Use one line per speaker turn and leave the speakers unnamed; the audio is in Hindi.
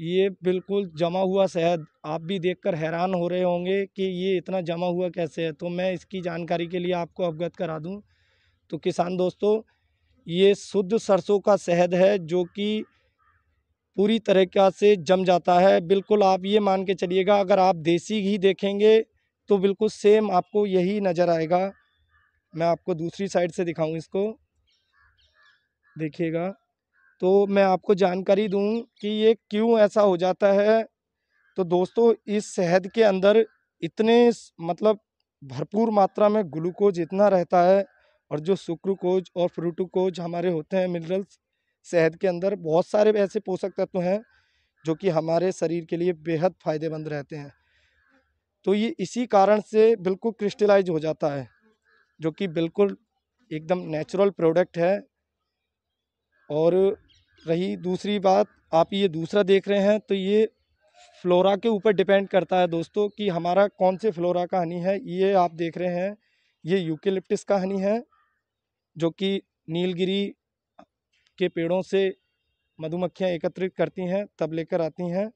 ये बिल्कुल जमा हुआ शहद आप भी देखकर हैरान हो रहे होंगे कि ये इतना जमा हुआ कैसे है तो मैं इसकी जानकारी के लिए आपको अवगत करा दूं तो किसान दोस्तों ये शुद्ध सरसों का शहद है जो कि पूरी तरीक़ा से जम जाता है बिल्कुल आप ये मान के चलिएगा अगर आप देसी घी देखेंगे तो बिल्कुल सेम आपको यही नज़र आएगा मैं आपको दूसरी साइड से दिखाऊँ इसको देखिएगा तो मैं आपको जानकारी दूं कि ये क्यों ऐसा हो जाता है तो दोस्तों इस शहद के अंदर इतने मतलब भरपूर मात्रा में ग्लूकोज इतना रहता है और जो सुक्रोकोज और फ्रूटोकोज हमारे होते हैं मिनरल्स शहद के अंदर बहुत सारे ऐसे पोषक तत्व हैं जो कि हमारे शरीर के लिए बेहद फ़ायदेमंद रहते हैं तो ये इसी कारण से बिल्कुल क्रिस्टलाइज हो जाता है जो कि बिल्कुल एकदम नेचुरल प्रोडक्ट है और रही दूसरी बात आप ये दूसरा देख रहे हैं तो ये फ्लोरा के ऊपर डिपेंड करता है दोस्तों कि हमारा कौन से फ्लोरा का हनी है ये आप देख रहे हैं ये यूकेलिप्टिस का हनी है जो कि नीलगिरी के पेड़ों से मधुमक्खियां एकत्रित करती हैं तब लेकर आती हैं